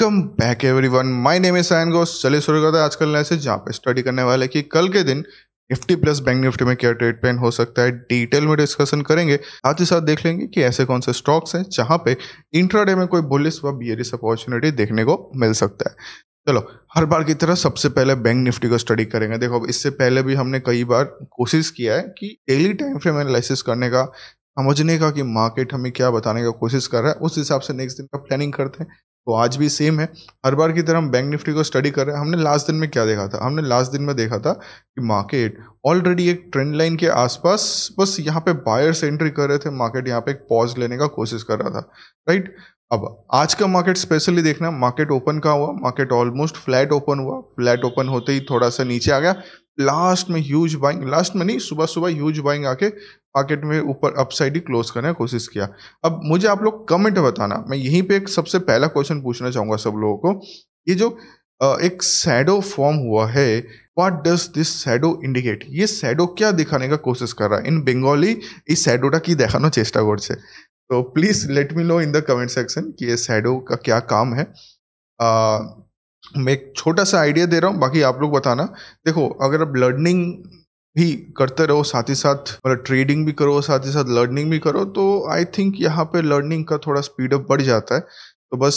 Welcome back one my name है साइन घोष चलिए शुरू करते हैं आजकल लेसन जहाँ पे स्टडी करने वाले कि कल के दिन निफ्टी प्लस बैंक निफ्टी में क्या ट्रेड पेन हो सकता है डिटेल में डिस्कशन करेंगे साथ ही साथ देख लेंगे कि ऐसे कौन से स्टॉक्स हैं जहाँ पे इंट्राडे में कोई बुलिस व बियरिस अपॉर्चुनिटी देखने को मिल सकता है चलो हर बार की तरह सबसे पहले बैंक निफ्टी को स्टडी करेंगे देखो इससे पहले भी हमने कई बार कोशिश किया है कि डेली टाइम फ्रेम एनालिसिस करने का समझने का कि मार्केट हमें क्या बताने का कोशिश कर रहा है उस हिसाब से नेक्स्ट दिन का प्लानिंग करते हैं तो आज भी सेम है हर बार की तरह हम बैंक निफ्टी को स्टडी कर रहे हैं हमने लास्ट दिन में क्या देखा था हमने लास्ट दिन में देखा था कि मार्केट ऑलरेडी एक ट्रेंड लाइन के आसपास बस यहाँ पे बायर्स एंट्री कर रहे थे मार्केट यहाँ पे एक पॉज लेने का कोशिश कर रहा था राइट अब आज का मार्केट स्पेशली देखना मार्केट ओपन का हुआ मार्केट ऑलमोस्ट फ्लैट ओपन हुआ फ्लैट ओपन होते ही थोड़ा सा नीचे आ गया लास्ट में ह्यूज बाइंग लास्ट में नहीं सुबह सुबह ह्यूज बाइंग आके मार्केट में ऊपर अपसाइड ही क्लोज करने की कोशिश किया अब मुझे आप लोग कमेंट बताना मैं यहीं पे एक सबसे पहला क्वेश्चन पूछना चाहूंगा सब लोगों को ये जो एक सैडो फॉर्म हुआ है what does this shadow indicate ये सैडो क्या दिखाने का कोशिश कर रहा है इन बेंगोली इस सैडोटा की দেখানোর চেষ্টা से तो please let me know in the comment section कि ये सैडो का क्या काम है आ, मैं एक छोटा सा आइडिया दे रहा हूँ बाकी आप लोग बताना देखो अगर आप लर्निंग भी करते रहो साथ ही साथ मतलब ट्रेडिंग भी करो साथ ही साथ लर्निंग भी करो तो आई थिंक यहाँ पे लर्निंग का थोड़ा स्पीड अप बढ़ जाता है तो बस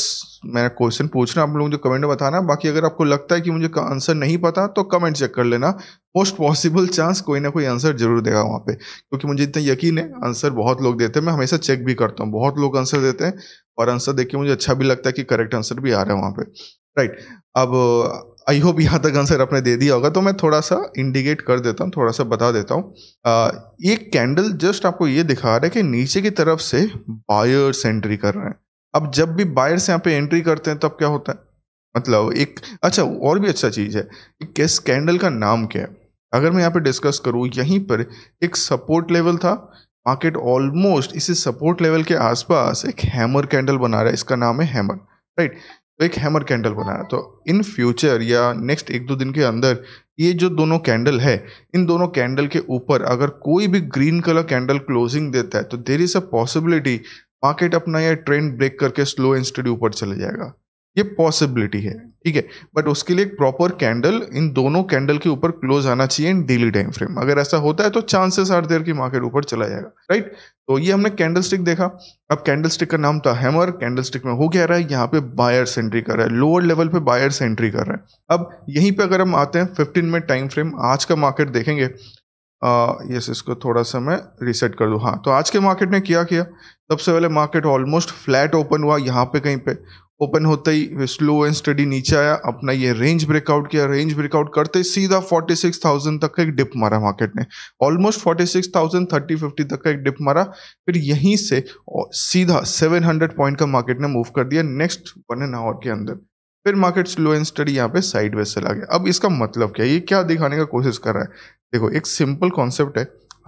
मैं क्वेश्चन पूछना आप लोग मुझे कमेंट में बताना बाकी अगर आपको लगता है कि मुझे आंसर नहीं पता तो कमेंट चेक कर लेना मोस्ट पॉसिबल चांस कोई ना कोई आंसर जरूर देगा वहाँ पे क्योंकि मुझे इतना यकीन है आंसर बहुत लोग देते हैं मैं हमेशा चेक भी करता हूँ बहुत लोग आंसर देते हैं और आंसर देख के मुझे अच्छा भी लगता है कि करेक्ट आंसर भी आ रहा है वहाँ पे राइट अब आई होप यहाँ तक आंसर आपने दे दिया होगा तो मैं थोड़ा सा इंडिकेट कर देता हूँ थोड़ा सा बता देता हूँ ये कैंडल जस्ट आपको ये दिखा रहा है कि नीचे की तरफ से बायर्स एंट्री कर रहे हैं अब जब भी बायर्स यहाँ पे एंट्री करते हैं तब क्या होता है मतलब एक अच्छा और भी अच्छा चीज़ है किस कैंडल का नाम क्या है अगर मैं यहाँ पे डिस्कस करूँ यहीं पर एक सपोर्ट लेवल था मार्केट ऑलमोस्ट इसी सपोर्ट लेवल के आसपास एक हैमर कैंडल बना रहा है इसका नाम है हैमर राइट तो एक हैमर कैंडल बनाया तो इन फ्यूचर या नेक्स्ट एक दो दिन के अंदर ये जो दोनों कैंडल है इन दोनों कैंडल के ऊपर अगर कोई भी ग्रीन कलर कैंडल क्लोजिंग देता है तो there is a possibility market अपना यह ट्रेंड ब्रेक करके स्लो एंड स्टडी ऊपर चले जाएगा ये पॉसिबिलिटी है ठीक है बट उसके लिए एक प्रॉपर कैंडल इन दोनों कैंडल के ऊपर क्लोज आना चाहिए इन डेली टाइम फ्रेम अगर ऐसा होता है तो चांसेस आर देयर की मार्केट ऊपर चला जाएगा राइट तो ये हमने कैंडल स्टिक देखा अब कैंडल स्टिक का नाम था हैमर कैंडल स्टिक में हो क्या रहा है यहाँ पे बायर्स एंट्री कर रहा है लोअर लेवल पे बायर्स एंट्री कर रहा है अब यहीं पे अगर हम आते हैं फिफ्टीन मिनट टाइम फ्रेम आज का मार्केट देखेंगे यस इसको थोड़ा सा मैं रिसेट कर दूँ हाँ तो आज के मार्केट ने क्या किया सबसे पहले मार्केट ऑलमोस्ट फ्लैट ओपन हुआ यहाँ पे कहीं पे ओपन होते ही वे स्लो एंड स्टडी नीचे आया अपना ये रेंज ब्रेकआउट किया रेंज ब्रेकआउट करते ही सीधा 46,000 तक का एक डिप मारा मार्केट ने ऑलमोस्ट 46,000 30 50 तक का एक डिप मारा फिर यहीं से सीधा 700 पॉइंट का मार्केट ने मूव कर दिया नेक्स्ट वन एंड आवर के अंदर फिर मार्केट स्लो एंड स्टडी यहाँ पे साइड वे चला गया अब इसका मतलब क्या है ये क्या दिखाने का कोशिश कर रहा है देखो एक सिंपल कॉन्सेप्ट है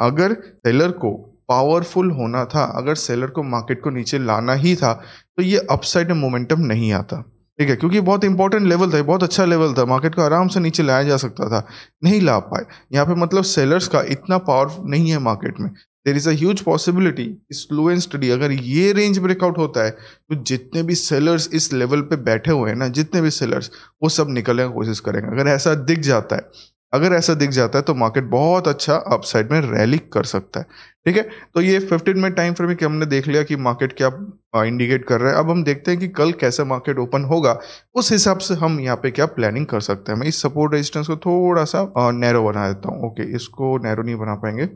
अगर सेलर को पावरफुल होना था अगर सेलर को मार्केट को नीचे लाना ही था तो ये अपसाइड में मोमेंटम नहीं आता ठीक है क्योंकि बहुत इंपॉर्टेंट लेवल था बहुत अच्छा लेवल था मार्केट को आराम से नीचे लाया जा सकता था नहीं ला पाए यहाँ पे मतलब सेलर्स का इतना पावर नहीं है मार्केट में there is a possibility slow and steady अगर ये रेंज ब्रेकआउट होता है तो जितने भी सेलर्स इस लेवल पे बैठे हुए हैं ना जितने भी सेलर्स वो सब निकलने की कोशिश करेंगे अगर ऐसा दिख जाता है अगर ऐसा दिख जाता है तो मार्केट बहुत अच्छा अपसाइड में रैली कर सकता है ठीक है तो ये फिफ्टीन मिनट टाइम फ्रेम में हमने देख लिया कि मार्केट क्या इंडिकेट कर रहा है अब हम देखते हैं कि कल कैसा मार्केट ओपन होगा उस हिसाब से हम यहाँ पे क्या प्लानिंग कर सकते हैं मैं इस सपोर्ट रेजिस्टेंस को थोड़ा सा नैरो बना देता हूँ ओके इसको नैरो नहीं बना पाएंगे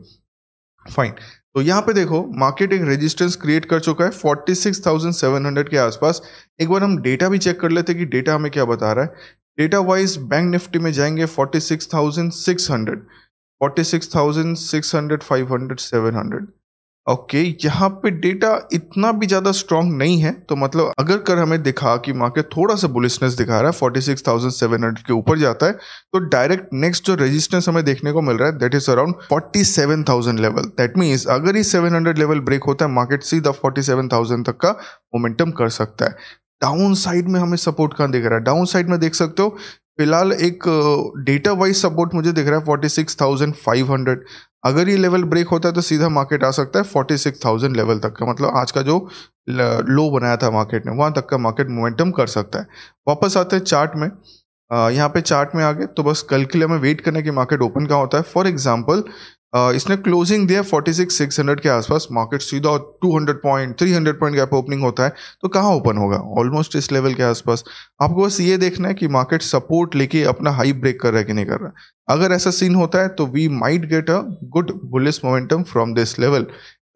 फाइन तो यहाँ पे देखो मार्केट एक रेजिस्टेंस क्रिएट कर चुका है 46,700 के आसपास एक बार हम डेटा भी चेक कर लेते हैं कि डेटा हमें क्या बता रहा है डेटा वाइज बैंक निफ्टी में जाएंगे 46,600 46,600 500 700 ओके okay, यहाँ पे डेटा इतना भी ज़्यादा स्ट्रांग नहीं है तो मतलब अगर कर हमें दिखा कि मार्केट थोड़ा सा बुलिसनेस दिखा रहा है 46,700 के ऊपर जाता है तो डायरेक्ट नेक्स्ट जो रेजिस्टेंस हमें देखने को मिल रहा है that is around 47,000 level that means अगर ये 700 लेवल ब्रेक होता है मार्केट सीधा 47,000 तक का मोमेंटम कर सकता है डाउन साइड में हमें सपोर्ट कहाँ दिख रहा है डाउन साइड में देख सकते हो फिलहाल एक डेटा वाइज सपोर्ट मुझे दिख रहा है forty six thousand five hundred अगर ये लेवल ब्रेक होता है तो सीधा मार्केट आ सकता है फोर्टी सिक्स थाउजेंड लेवल तक का मतलब आज का जो लो बनाया था मार्केट ने वहाँ तक का मार्केट मोमेंटम कर सकता है वापस आते हैं चार्ट में यहाँ पे चार्ट में आ गए तो बस कल के लिए हमें वेट करने के मार्केट ओपन कहाँ होता है फॉर एग्जाम्पल Uh, इसने क्लोजिंग दिया 46,600 के आसपास मार्केट सीधा 200 पॉइंट 300 पॉइंट गैप ओपनिंग होता है तो कहाँ ओपन होगा ऑलमोस्ट इस लेवल के आसपास आपको बस ये देखना है कि मार्केट सपोर्ट लेके अपना हाई ब्रेक कर रहा है कि नहीं कर रहा अगर ऐसा सीन होता है तो we might get a good bullish momentum from this level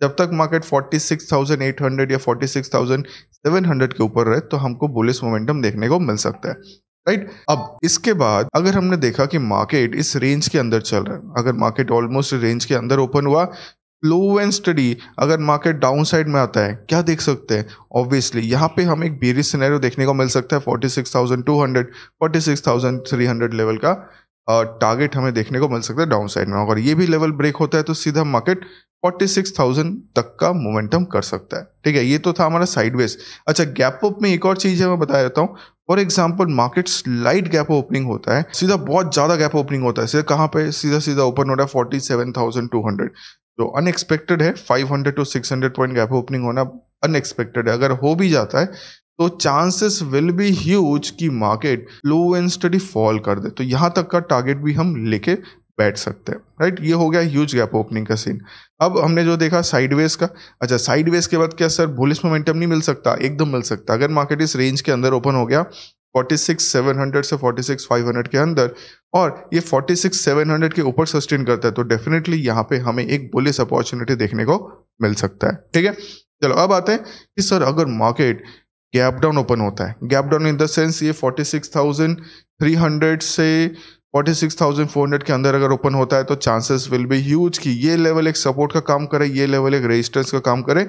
जब तक मार्केट 46,800 या 46,700 के ऊपर रहे तो हमको बुलिस मोमेंटम देखने को मिल सकता है राइट right? अब इसके बाद अगर हमने देखा कि मार्केट इस रेंज के अंदर चल रहा है अगर मार्केट ऑलमोस्ट रेंज के अंदर ओपन हुआ लो एंड स्टडी अगर मार्केट डाउन साइड में आता है क्या देख सकते हैं ऑब्वियसली यहाँ पे हम एक बेरिस सिनेरियो देखने को मिल सकता है 46,200 46,300 लेवल का टारगेट हमें देखने को मिल सकता है डाउन साइड में अगर ये भी लेवल ब्रेक होता है तो सीधा मार्केट 46,000 तक का मोमेंटम कर सकता है ठीक है ये तो था हमारा साइडवेज अच्छा गैप अप में एक और चीज़ है मैं बता देता हूँ for example market light gap opening होता है सीधा बहुत ज़्यादा गैप ओपनिंग होता है सीधा कहाँ पे सीधा सीधा ओपन हो रहा है forty seven thousand two hundred जो अनएक्सपेक्टेड है five hundred to six hundred point gap opening होना अनएक्सपेक्टेड है अगर हो भी जाता है तो चांसेस विल बी ह्यूज कि market low and steady fall कर दे तो यहाँ तक का टारगेट भी हम लेके बैठ सकते हैं राइट ये हो गया ह्यूज गैप ओपनिंग का सीन अब हमने जो देखा साइडवेज का अच्छा साइडवेज के बाद क्या सर बुलिस मोमेंटम नहीं मिल सकता एकदम मिल सकता अगर मार्केट इस रेंज के अंदर ओपन हो गया 46,700 से 46,500 के अंदर और ये 46,700 के ऊपर सस्टेन करता है तो डेफिनेटली यहाँ पे हमें एक बुलिस अपॉर्चुनिटी देखने को मिल सकता है ठीक है चलो अब आते हैं कि सर अगर मार्केट गैप डाउन ओपन होता है gap down in the sense ये 46,300 से 46,400 के अंदर अगर ओपन होता है तो चांसेस विल बी ह्यूज कि ये लेवल एक सपोर्ट का काम करे ये लेवल एक रेजिस्टेंस का काम करे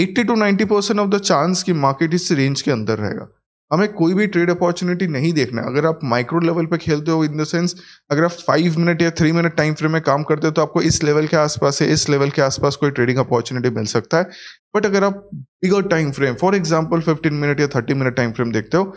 80 to 90 percent of the chance कि मार्केट इस रेंज के अंदर रहेगा हमें कोई भी ट्रेड अपॉर्चुनिटी नहीं देखना अगर आप माइक्रो लेवल पे खेलते हो इन द सेंस अगर आप फाइव मिनट या थ्री मिनट टाइम फ्रेम में काम करते हो तो आपको इस लेवल के आसपास है इस लेवल के आसपास कोई ट्रेडिंग अपॉर्चुनिटी मिल सकता है बट अगर आप bigger time frame for example fifteen minute या थर्टी मिनट टाइम फ्रेम देखते हो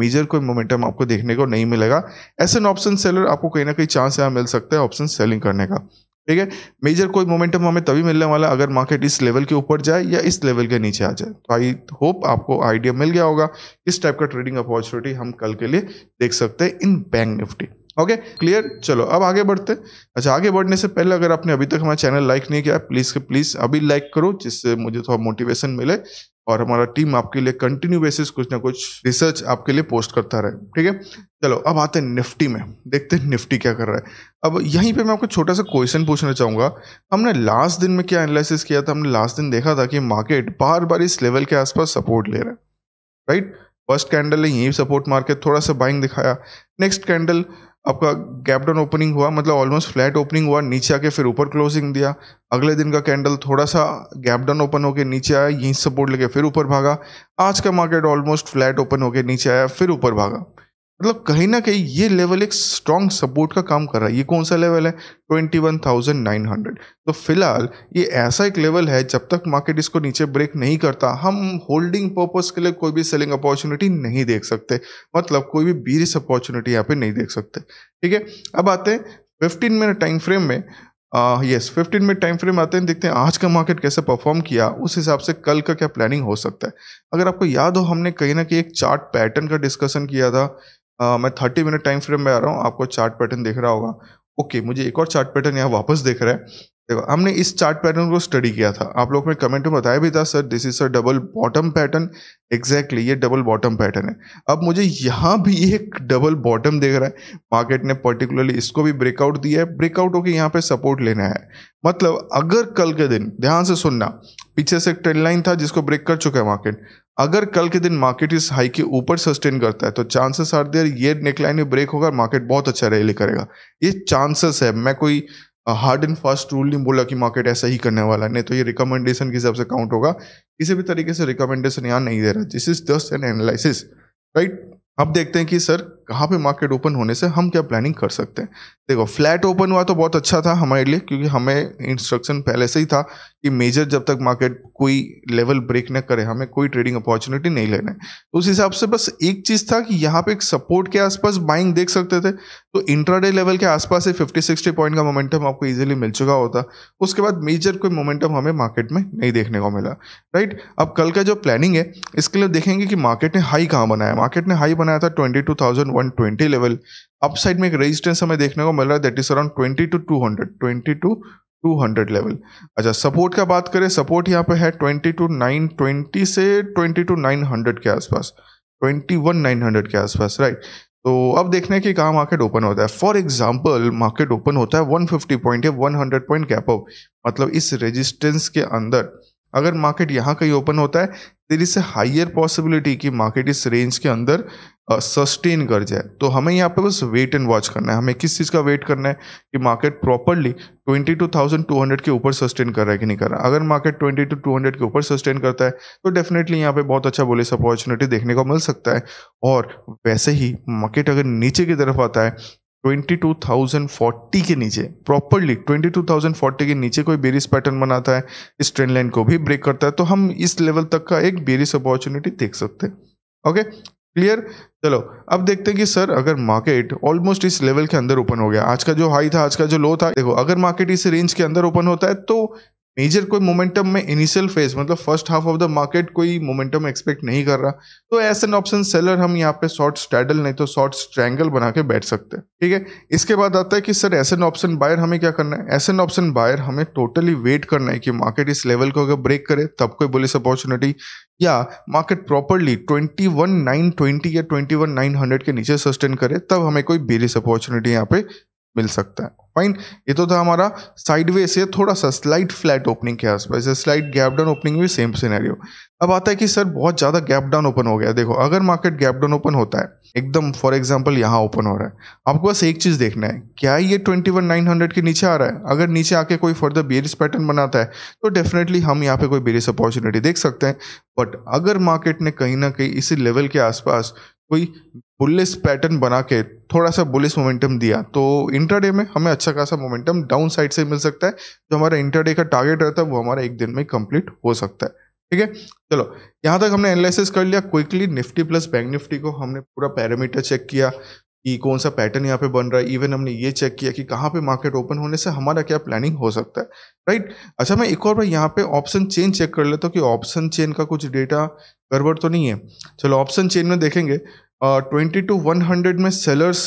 मेजर तो कोई मोमेंटम आपको देखने को नहीं मिलेगा ऐसे ऑप्शन सेलर आपको कहीं ना कहीं चांस यहाँ मिल सकता है ऑप्शन सेलिंग करने का ठीक है मेजर कोई मोमेंटम हमें तभी मिलने वाला अगर मार्केट इस लेवल के ऊपर जाए या इस लेवल के नीचे आ जाए तो आई होप आपको आइडिया मिल गया होगा इस टाइप का ट्रेडिंग अपॉर्चुनिटी हम कल के लिए देख सकते हैं in bank Nifty okay clear चलो अब आगे बढ़ते अच्छा आगे बढ़ने से पहले अगर आपने अभी तक हमारा चैनल लाइक नहीं किया प्लीज़ के प्लीज़ अभी लाइक करो जिससे मुझे थोड़ा मोटिवेशन मिले और हमारा टीम आपके लिए कंटिन्यू बेसिस कुछ ना कुछ रिसर्च आपके लिए पोस्ट करता रहे ठीक है चलो अब आते हैं निफ्टी में देखते हैं निफ्टी क्या कर रहा है अब यहीं पे मैं आपको छोटा सा क्वेश्चन पूछना चाहूँगा हमने लास्ट दिन में क्या एनालिसिस किया था हमने लास्ट दिन देखा था कि मार्केट बार बार इस लेवल के आसपास सपोर्ट ले रहा है राइट फर्स्ट कैंडल ने यही सपोर्ट मार्केट थोड़ा सा बाइंग दिखाया नेक्स्ट कैंडल आपका गैप डाउन ओपनिंग हुआ मतलब ऑलमोस्ट फ्लैट ओपनिंग हुआ नीचे आके फिर ऊपर क्लोजिंग दिया अगले दिन का कैंडल थोड़ा सा गैप डाउन ओपन होकर नीचे आया यहीं सपोर्ट लेके फिर ऊपर भागा आज का मार्केट ऑलमोस्ट फ्लैट ओपन होकर नीचे आया फिर ऊपर भागा मतलब कहीं ना कहीं ये लेवल एक स्ट्रॉन्ग सपोर्ट का काम कर रहा है ये कौन सा लेवल है twenty one thousand nine hundred तो फिलहाल ये ऐसा एक लेवल है जब तक मार्केट इसको नीचे ब्रेक नहीं करता हम होल्डिंग पर्पज के लिए कोई भी सेलिंग अपॉर्चुनिटी नहीं देख सकते मतलब कोई भी बीरिस अपॉर्चुनिटी यहाँ पे नहीं देख सकते ठीक है अब आते हैं फिफ्टीन मिनट टाइम फ्रेम में yes fifteen minute time frame आते हैं देखते हैं आज का मार्केट कैसे परफॉर्म किया उस हिसाब से कल का क्या प्लानिंग हो सकता है अगर आपको याद हो हमने कहीं ना कहीं एक चार्ट पैटर्न का डिस्कशन किया था आ, मैं थर्टी मिनट टाइम फ्रेम में आ रहा हूँ आपको चार्ट पैटर्न देख रहा होगा ओके मुझे एक और चार्ट पैटर्न यहाँ वापस देख रहा है देखो हमने इस चार्ट पैटर्न को स्टडी किया था आप लोग ने कमेंट में बताया भी था sir this is sir double bottom pattern exactly ये डबल बॉटम पैटर्न है अब मुझे यहाँ भी एक डबल बॉटम देख रहा है मार्केट ने पर्टिकुलरली इसको भी ब्रेकआउट दिया है ब्रेकआउट होकर यहाँ पे सपोर्ट लेना है मतलब अगर कल के दिन ध्यान से सुनना पीछे से एक ट्रेंड लाइन था जिसको ब्रेक कर चुका है मार्केट अगर कल के दिन मार्केट इस हाई के ऊपर सस्टेन करता है तो चांसेस आर देयर ये नेकलाइन में ब्रेक होगा मार्केट बहुत अच्छा रैली करेगा ये चांसेस है मैं कोई हार्ड एंड फास्ट रूल नहीं बोला कि मार्केट ऐसा ही करने वाला नहीं तो ये रिकमेंडेशन के हिसाब से काउंट होगा किसी भी तरीके से रिकमेंडेशन यहाँ नहीं दे रहा this is just an analysis right अब देखते हैं कि सर कहाँ पे मार्केट ओपन होने से हम क्या प्लानिंग कर सकते हैं देखो फ्लैट ओपन हुआ तो बहुत अच्छा था हमारे लिए क्योंकि हमें इंस्ट्रक्शन पहले से ही था कि मेजर जब तक मार्केट कोई लेवल ब्रेक न करे हमें कोई ट्रेडिंग अपॉर्चुनिटी नहीं लेना है तो उस हिसाब से बस एक चीज़ था कि यहाँ पे एक सपोर्ट के आसपास बाइंग देख सकते थे तो इंट्राडे लेवल के आसपास ही फिफ्टी सिक्सटी पॉइंट का मोमेंटम आपको ईजिली मिल चुका होता उसके बाद मेजर कोई मोमेंटम हमें मार्केट में नहीं देखने को मिला राइट अब कल का जो प्लानिंग है इसके लिए देखेंगे कि मार्केट ने हाई कहाँ बनाया मार्केट ने हाई बनाया था twenty two thousand 120 level upside में एक रेजिस्टेंस हमें देखने को मिल रहा है that is around 20 to 200 20 to 200 level अच्छा सपोर्ट का बात करें सपोर्ट यहाँ पे है 20 टू 920 से 20 टू 900 के आसपास 21900 के आसपास राइट तो अब देखने की कहाँ मार्केट ओपन होता है फॉर एग्जाम्पल मार्केट ओपन होता है 150 पॉइंट या 100 पॉइंट गैप अप मतलब इस रेजिस्टेंस के अंदर अगर मार्केट यहाँ कहीं ओपन होता है there is a higher possibility कि मार्केट इस रेंज के अंदर सस्टेन कर जाए तो हमें यहाँ पे बस वेट एंड वॉच करना है हमें किस चीज़ का वेट करना है कि market properly twenty two thousand two hundred के ऊपर सस्टेन कर रहा है कि नहीं कर रहा अगर market twenty two two hundred के ऊपर सस्टेन करता है तो डेफिनेटली यहाँ पे बहुत अच्छा बोलिस अपॉर्चुनिटी देखने को मिल सकता है और वैसे ही मार्केट अगर नीचे की तरफ आता है ट्वेंटी टू थाउजेंड फोर्टी के नीचे properly twenty two thousand forty के नीचे कोई बेरिस पैटर्न बनाता है इस ट्रेंड लाइन को भी ब्रेक करता है तो हम इस लेवल तक का एक बेरिस अपॉर्चुनिटी देख सकते हैं ओके क्लियर चलो अब देखते हैं कि सर अगर मार्केट ऑलमोस्ट इस लेवल के अंदर ओपन हो गया आज का जो हाई था आज का जो लो था देखो अगर मार्केट इस रेंज के अंदर ओपन होता है तो मेजर कोई मोमेंटम में इनिशियल फेज मतलब first half of the market कोई मोमेंटम एक्सपेक्ट नहीं कर रहा तो एस एन ऑप्शन सेलर हम यहाँ पे शॉर्ट स्टैडल नहीं तो शॉर्ट स्ट्रैंगल बना के बैठ सकते हैं ठीक है इसके बाद आता है कि sir as an option buyer हमें क्या करना है एस एन ऑप्शन बायर हमें टोटली वेट करना है कि मार्केट इस लेवल को अगर ब्रेक करे तब कोई बोलिस अपॉर्चुनिटी या मार्केट प्रॉपरली 21,920 या 21,900 के नीचे सस्टेन करे तब हमें कोई बेरिस अपॉर्चुनिटी यहाँ पे मिल सकता है फाइन ये तो था हमारा साइडवे से थोड़ा सा स्लाइड फ्लैट ओपनिंग के आसपास स्लाइड गैप डाउन ओपनिंग में सेम सिनेरियो अब आता है कि सर बहुत ज़्यादा गैप डाउन ओपन हो गया देखो अगर मार्केट गैप डाउन ओपन होता है एकदम फॉर एग्जाम्पल यहाँ ओपन हो रहा है आपको बस एक चीज़ देखना है क्या ये ट्वेंटी वन नाइन हंड्रेड के नीचे आ रहा है अगर नीचे आके कोई फर्दर बेरिस पैटर्न बनाता है तो डेफिनेटली हम यहाँ पे कोई बेरिस अपॉर्चुनिटी देख सकते हैं बट अगर मार्केट ने कहीं ना कहीं इसी लेवल के आसपास कोई बुलिस पैटर्न बना के थोड़ा सा बुलिस मोमेंटम दिया तो इंटरडे में हमें अच्छा खासा मोमेंटम डाउन साइड से मिल सकता है जो हमारा इंटरडे का टारगेट रहता है वो हमारा एक दिन में कंप्लीट हो सकता है ठीक है चलो यहाँ तक हमने एनालिसिस कर लिया quickly Nifty plus bank Nifty को हमने पूरा पैरामीटर चेक किया कि कौन सा पैटर्न यहाँ पे बन रहा है इवन हमने ये चेक किया कि कहाँ पे मार्केट ओपन होने से हमारा क्या प्लानिंग हो सकता है राइट अच्छा मैं एक और बार यहाँ पे ऑप्शन चेन चेक कर लेता हूँ कि ऑप्शन चेन का कुछ डेटा गड़बड़ तो नहीं है चलो ऑप्शन चेन में देखेंगे ट्वेंटी टू वन हंड्रेड में सेलर्स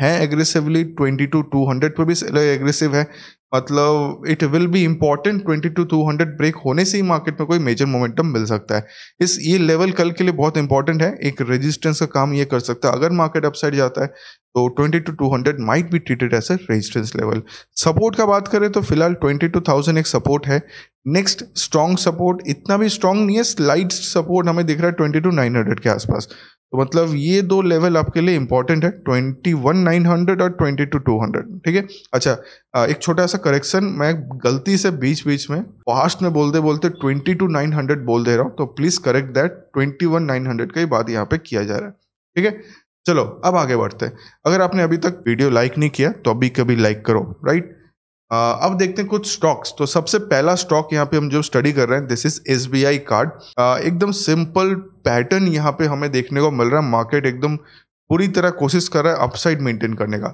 हैं aggressively twenty two two hundred पर भी सेलर एग्रेसिव है मतलब it will be important twenty two two hundred break होने से ही मार्केट में कोई मेजर मोमेंटम मिल सकता है इस ये लेवल कल के लिए बहुत इंपॉर्टेंट है एक रेजिस्टेंस का काम ये कर सकता है अगर मार्केट अपसाइड जाता है तो twenty two two hundred might be treated as a resistance level support का बात करें तो फिलहाल ट्वेंटी टू थाउजेंड एक सपोर्ट है नेक्स्ट स्ट्रॉन्ग सपोर्ट इतना भी स्ट्रॉन्ग नहीं है स्लाइड सपोर्ट हमें दिख रहा है ट्वेंटी टू नाइन हंड्रेड के आसपास तो मतलब ये दो लेवल आपके लिए इंपॉर्टेंट है ट्वेंटी वन नाइन हंड्रेड और ट्वेंटी टू टू हंड्रेड ठीक है अच्छा एक छोटा सा करेक्शन मैं गलती से बीच बीच में फास्ट में बोलते बोलते ट्वेंटी टू नाइन हंड्रेड बोल दे रहा हूँ तो please correct that twenty one nine hundred का ही बात यहाँ पे किया जा रहा है ठीक है चलो अब आगे बढ़ते हैं अगर आपने अभी तक वीडियो लाइक नहीं किया तो अभी कभी लाइक करो राइट अब देखते हैं कुछ स्टॉक्स तो सबसे पहला स्टॉक यहाँ पे हम जो स्टडी कर रहे हैं दिस इज एस कार्ड एकदम सिंपल पैटर्न यहाँ पे हमें देखने को मिल रहा है मार्केट एकदम पूरी तरह कोशिश कर रहा है अपसाइड मेंटेन करने का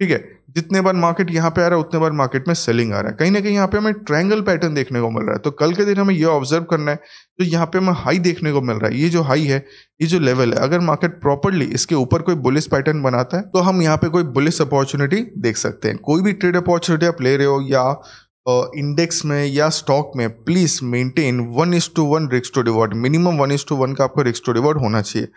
ठीक है जितने बार मार्केट यहाँ पे आ रहा है उतने बार मार्केट में सेलिंग आ रहा है कहीं ना कहीं यहाँ पे हमें ट्रायंगल पैटर्न देखने को मिल रहा है तो कल के दिन हमें ये ऑब्जर्व करना है जो तो यहाँ पे हमें हाई देखने को मिल रहा है ये जो हाई है ये जो लेवल है अगर मार्केट प्रॉपरली इसके ऊपर कोई बुलिस पैटर्न बनाता है तो हम यहाँ पे कोई बुलिस अपॉर्चुनिटी देख सकते हैं कोई भी ट्रेड अपॉर्चुनिटी आप ले रहे हो या इंडेक्स में या स्टॉक में please maintain one is to one रिक्स to reward minimum one is to one का आपको रिक्स टू रिवॉर्ड होना चाहिए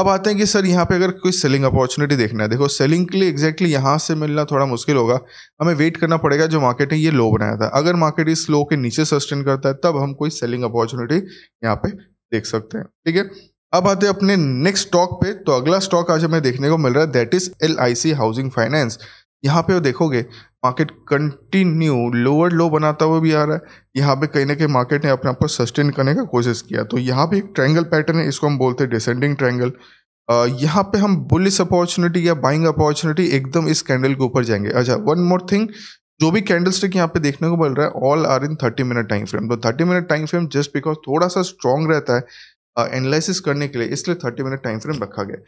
अब आते हैं कि सर यहाँ पे अगर कोई सेलिंग अपॉर्चुनिटी देखना है देखो सेलिंग के लिए एक्जैक्टली exactly यहाँ से मिलना थोड़ा मुश्किल होगा हमें वेट करना पड़ेगा जो मार्केट है ये लो बनाया था अगर मार्केट इस लो के नीचे सस्टेन करता है तब हम कोई सेलिंग अपॉर्चुनिटी यहाँ पे देख सकते हैं ठीक है अब आते हैं अपने नेक्स्ट स्टॉक पे तो अगला स्टॉक आज हमें देखने को मिल रहा है that is L housing finance यहाँ पे देखोगे मार्केट कंटिन्यू लोअर लो बनाता हुआ भी आ रहा है यहाँ पे कहीं ना कहीं मार्केट ने अपने आप को सस्टेन करने का कोशिश किया तो यहाँ पे एक ट्रायंगल पैटर्न है इसको हम बोलते हैं डिसेंडिंग ट्रायंगल यहाँ पे हम बुलिस अपॉर्चुनिटी या बाइंग अपॉर्चुनिटी एकदम इस कैंडल के ऊपर जाएंगे अच्छा वन मोर थिंग जो भी कैंडल स्टिक यहाँ पे देखने को मिल रहा है all are in thirty minute time frame तो thirty minute time frame just because थोड़ा सा स्ट्रॉन्ग रहता है एनालिसिस करने के लिए इसलिए थर्टी मिनट टाइम फ्रेम रखा गया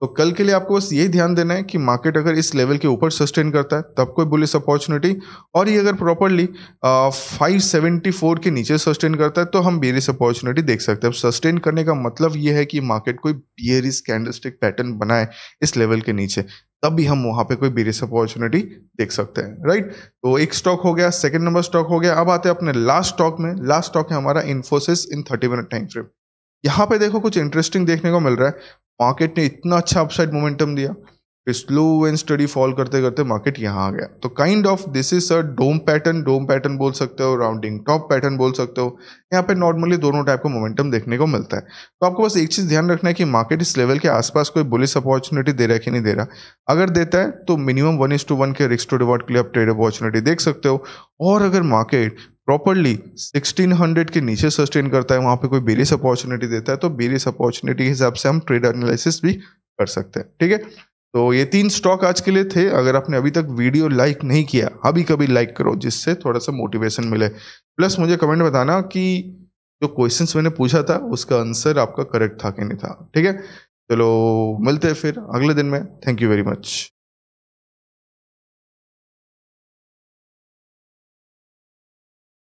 तो कल के लिए आपको बस यही ध्यान देना है कि मार्केट अगर इस लेवल के ऊपर सस्टेन करता है तब कोई बुलिस अपॉर्चुनिटी और ये अगर प्रॉपरली 574 के नीचे सस्टेन करता है तो हम बेरिस अपॉर्चुनिटी देख सकते हैं अब सस्टेन करने का मतलब ये है कि मार्केट कोई बियरिस कैंडलस्टिक पैटर्न बनाए इस लेवल के नीचे तब भी हम वहाँ पे कोई बेरिस अपॉर्चुनिटी देख सकते हैं राइट तो एक स्टॉक हो गया सेकेंड नंबर स्टॉक हो गया अब आते हैं अपने लास्ट स्टॉक में लास्ट स्टॉक है हमारा Infosys in thirty minute time frame यहाँ पे देखो कुछ इंटरेस्टिंग देखने को मिल रहा है मार्केट ने इतना अच्छा अपसाइड मोमेंटम दिया फिर स्लो एंड स्टडी फॉल करते करते मार्केट यहाँ आ गया तो kind of this is a dome pattern dome pattern बोल सकते हो राउंडिंग टॉप पैटर्न बोल सकते हो यहाँ पे नॉर्मली दोनों टाइप का मोमेंटम देखने को मिलता है तो आपको बस एक चीज़ ध्यान रखना है कि मार्केट इस लेवल के आसपास कोई बुलिस अपॉर्चुनिटी दे रहा है कि नहीं दे रहा अगर देता है तो minimum one is to one के रिक्स टू रिवॉर्ड के लिए आप ट्रेड अपॉर्चुनिटी देख सकते हो और अगर मार्केट प्रॉपरली 1600 के नीचे सस्टेन करता है वहाँ पे कोई बेरिस अपॉर्चुनिटी देता है तो बेरिस अपॉर्चुनिटी के हिसाब से हम ट्रेड एनालिसिस भी कर सकते हैं ठीक है तो ये तीन स्टॉक आज के लिए थे अगर आपने अभी तक वीडियो लाइक नहीं किया अभी कभी लाइक करो जिससे थोड़ा सा मोटिवेशन मिले प्लस मुझे कमेंट बताना कि जो क्वेश्चंस मैंने पूछा था उसका आंसर आपका करेक्ट था कि नहीं था ठीक है चलो मिलते हैं फिर अगले दिन में थैंक यू वेरी मच